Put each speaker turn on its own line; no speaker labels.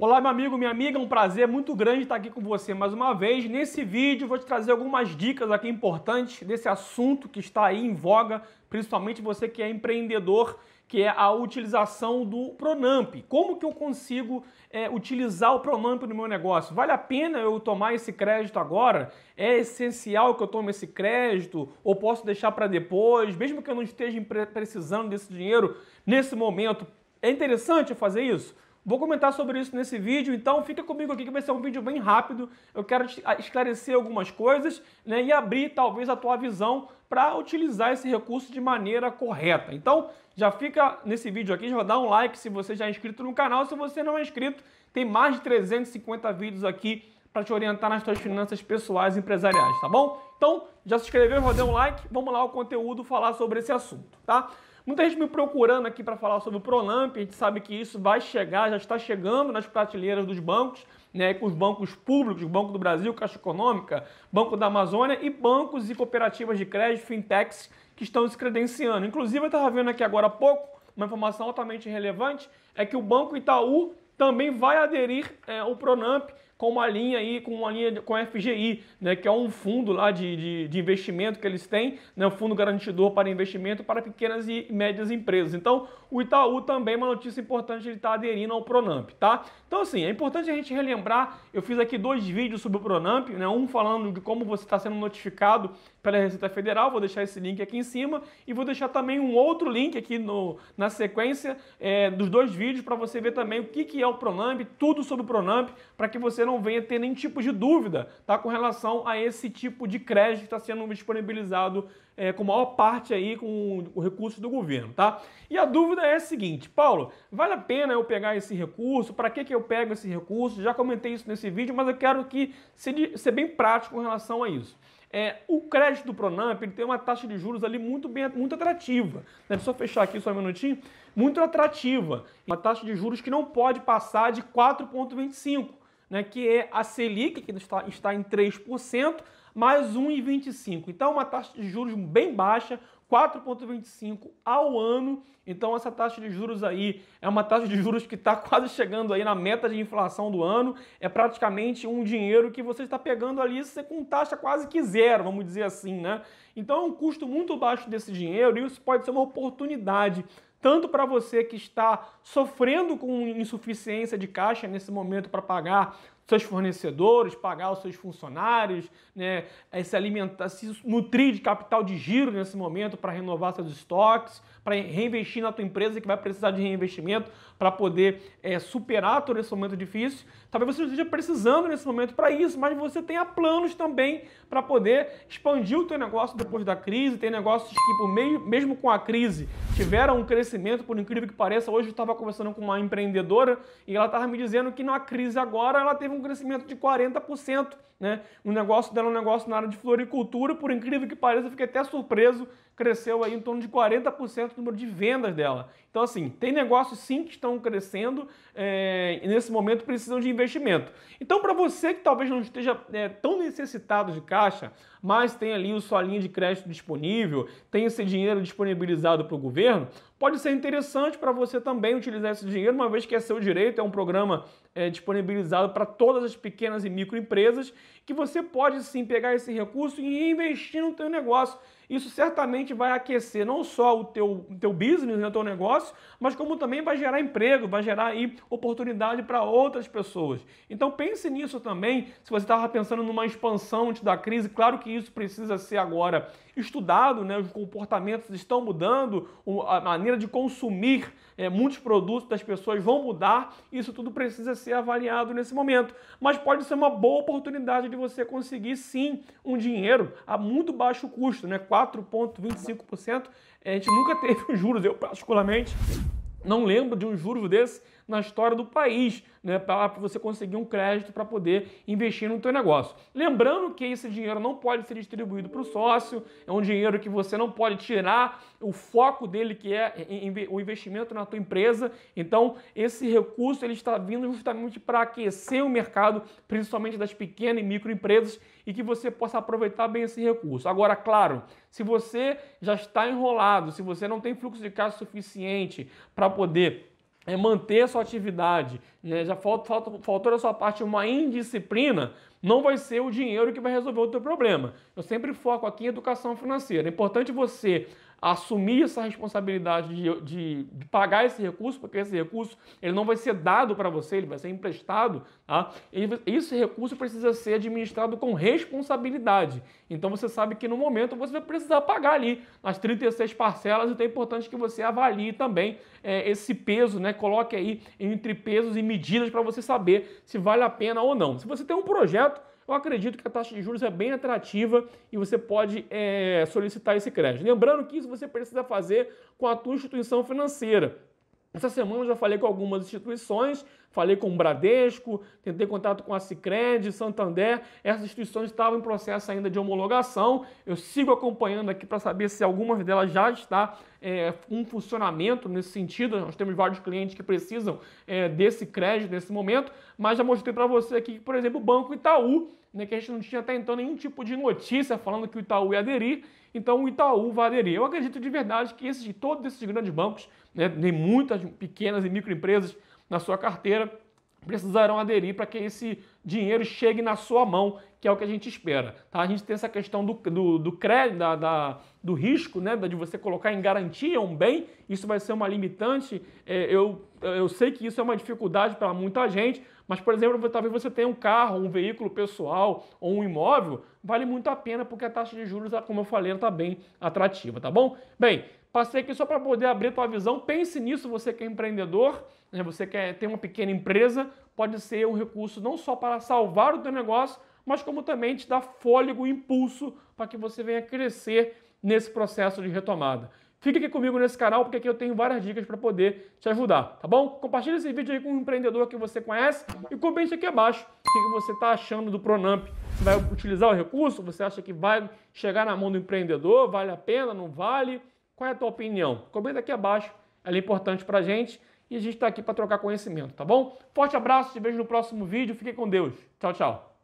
Olá, meu amigo, minha amiga, é um prazer muito grande estar aqui com você mais uma vez. Nesse vídeo vou te trazer algumas dicas aqui importantes desse assunto que está aí em voga, principalmente você que é empreendedor, que é a utilização do Pronamp. Como que eu consigo é, utilizar o Pronamp no meu negócio? Vale a pena eu tomar esse crédito agora? É essencial que eu tome esse crédito? Ou posso deixar para depois? Mesmo que eu não esteja precisando desse dinheiro nesse momento, é interessante fazer isso? Vou comentar sobre isso nesse vídeo, então fica comigo aqui que vai ser um vídeo bem rápido. Eu quero esclarecer algumas coisas né, e abrir talvez a tua visão para utilizar esse recurso de maneira correta. Então já fica nesse vídeo aqui, já dá um like se você já é inscrito no canal. Se você não é inscrito, tem mais de 350 vídeos aqui para te orientar nas tuas finanças pessoais e empresariais, tá bom? Então já se inscreveu, já deu um like, vamos lá o conteúdo falar sobre esse assunto, tá? Muita gente me procurando aqui para falar sobre o Pronamp, a gente sabe que isso vai chegar, já está chegando nas prateleiras dos bancos, né, com os bancos públicos, Banco do Brasil, Caixa Econômica, Banco da Amazônia e bancos e cooperativas de crédito, fintechs, que estão se credenciando. Inclusive, eu estava vendo aqui agora há pouco, uma informação altamente relevante, é que o Banco Itaú também vai aderir é, ao Pronamp, com uma linha aí, com uma linha com FGI, né, que é um fundo lá de, de, de investimento que eles têm, né, um fundo garantidor para investimento para pequenas e médias empresas. Então, o Itaú também, é uma notícia importante, ele está aderindo ao Pronamp, tá? Então, assim, é importante a gente relembrar, eu fiz aqui dois vídeos sobre o Pronamp, né, um falando de como você está sendo notificado pela Receita Federal, vou deixar esse link aqui em cima, e vou deixar também um outro link aqui no, na sequência é, dos dois vídeos para você ver também o que, que é o Pronamp, tudo sobre o Pronamp, para que você não venha ter nenhum tipo de dúvida tá, com relação a esse tipo de crédito que está sendo disponibilizado é, com maior parte aí com o recurso do governo, tá? E a dúvida é a seguinte, Paulo, vale a pena eu pegar esse recurso? Para que, que eu pego esse recurso? Já comentei isso nesse vídeo, mas eu quero que ser, ser bem prático com relação a isso. É, o crédito do Pronamp ele tem uma taxa de juros ali muito, bem, muito atrativa. Né? Só fechar aqui só um minutinho. Muito atrativa. Uma taxa de juros que não pode passar de 4,25 né, que é a Selic, que está, está em 3%, mais 1,25%. Então, uma taxa de juros bem baixa, 4,25 ao ano. Então, essa taxa de juros aí é uma taxa de juros que está quase chegando aí na meta de inflação do ano. É praticamente um dinheiro que você está pegando ali com taxa quase que zero, vamos dizer assim, né? Então, é um custo muito baixo desse dinheiro e isso pode ser uma oportunidade tanto para você que está sofrendo com insuficiência de caixa nesse momento para pagar seus fornecedores, pagar os seus funcionários, né, eh, se alimentar, se nutrir de capital de giro nesse momento para renovar seus estoques, para reinvestir na tua empresa que vai precisar de reinvestimento para poder é, superar todo esse momento difícil. Talvez você não esteja precisando nesse momento para isso, mas você tenha planos também para poder expandir o teu negócio depois da crise. Tem negócios que, por meio, mesmo com a crise, tiveram um crescimento, por incrível que pareça. Hoje eu estava conversando com uma empreendedora e ela estava me dizendo que na crise agora ela teve um crescimento de 40%. Né? O negócio dela é um negócio na área de floricultura, por incrível que pareça, eu fiquei até surpreso, cresceu aí em torno de 40% o número de vendas dela. Então, assim, tem negócios sim que estão crescendo é, e nesse momento precisam de investimento. Então, para você que talvez não esteja é, tão necessitado de caixa, mas tem ali o sua linha de crédito disponível, tem esse dinheiro disponibilizado para o governo, pode ser interessante para você também utilizar esse dinheiro, uma vez que é seu direito, é um programa é, disponibilizado para todas as pequenas e microempresas, que você pode sim pegar esse recurso e investir no seu negócio isso certamente vai aquecer não só o teu, teu business, né, o teu negócio, mas como também vai gerar emprego, vai gerar aí oportunidade para outras pessoas. Então pense nisso também, se você estava pensando numa expansão antes da crise, claro que isso precisa ser agora estudado, né? os comportamentos estão mudando, a maneira de consumir é, muitos produtos das pessoas vão mudar, isso tudo precisa ser avaliado nesse momento. Mas pode ser uma boa oportunidade de você conseguir sim um dinheiro a muito baixo custo, né? 4,25%. A gente nunca teve um juros, eu particularmente não lembro de um juros desse na história do país, né, para você conseguir um crédito para poder investir no teu negócio. Lembrando que esse dinheiro não pode ser distribuído para o sócio, é um dinheiro que você não pode tirar o foco dele, que é, é, é o investimento na tua empresa. Então, esse recurso ele está vindo justamente para aquecer o mercado, principalmente das pequenas e microempresas, e que você possa aproveitar bem esse recurso. Agora, claro, se você já está enrolado, se você não tem fluxo de caixa suficiente para poder é manter a sua atividade, né? já falta, falta, faltou a sua parte uma indisciplina, não vai ser o dinheiro que vai resolver o teu problema. Eu sempre foco aqui em educação financeira. É importante você assumir essa responsabilidade de, de, de, pagar esse recurso, porque esse recurso ele não vai ser dado para você, ele vai ser emprestado. Tá? esse recurso precisa ser administrado com responsabilidade. Então você sabe que no momento você vai precisar pagar ali as 36 parcelas, então é importante que você avalie também é, esse peso, né? coloque aí entre pesos e medidas para você saber se vale a pena ou não. Se você tem um projeto, eu acredito que a taxa de juros é bem atrativa e você pode é, solicitar esse crédito. Lembrando que isso você precisa fazer com a tua instituição financeira. Essa semana eu já falei com algumas instituições, falei com o Bradesco, tentei contato com a Cicred, Santander. Essas instituições estavam em processo ainda de homologação. Eu sigo acompanhando aqui para saber se algumas delas já está é, um funcionamento nesse sentido. Nós temos vários clientes que precisam é, desse crédito nesse momento, mas já mostrei para você aqui que, por exemplo, o Banco Itaú né, que a gente não tinha até então nenhum tipo de notícia falando que o Itaú ia aderir, então o Itaú vai aderir. Eu acredito de verdade que esses, todos esses grandes bancos, né, muitas pequenas e microempresas na sua carteira, precisarão aderir para que esse dinheiro chegue na sua mão, que é o que a gente espera. Tá? A gente tem essa questão do, do, do crédito, da, da, do risco, né, de você colocar em garantia um bem, isso vai ser uma limitante. É, eu, eu sei que isso é uma dificuldade para muita gente, mas, por exemplo, talvez você tenha um carro, um veículo pessoal ou um imóvel, vale muito a pena porque a taxa de juros, como eu falei, está bem atrativa, tá bom? Bem, passei aqui só para poder abrir tua visão. Pense nisso, você que é empreendedor, né? você quer é, ter uma pequena empresa, pode ser um recurso não só para salvar o teu negócio, mas como também te dar fôlego e impulso para que você venha crescer nesse processo de retomada. Fica aqui comigo nesse canal, porque aqui eu tenho várias dicas para poder te ajudar, tá bom? Compartilha esse vídeo aí com um empreendedor que você conhece e comente aqui abaixo o que você está achando do Pronamp. Você vai utilizar o recurso? Você acha que vai chegar na mão do empreendedor? Vale a pena? Não vale? Qual é a tua opinião? Comenta aqui abaixo, ela é importante para a gente e a gente está aqui para trocar conhecimento, tá bom? Forte abraço, te vejo no próximo vídeo, fique com Deus. Tchau, tchau.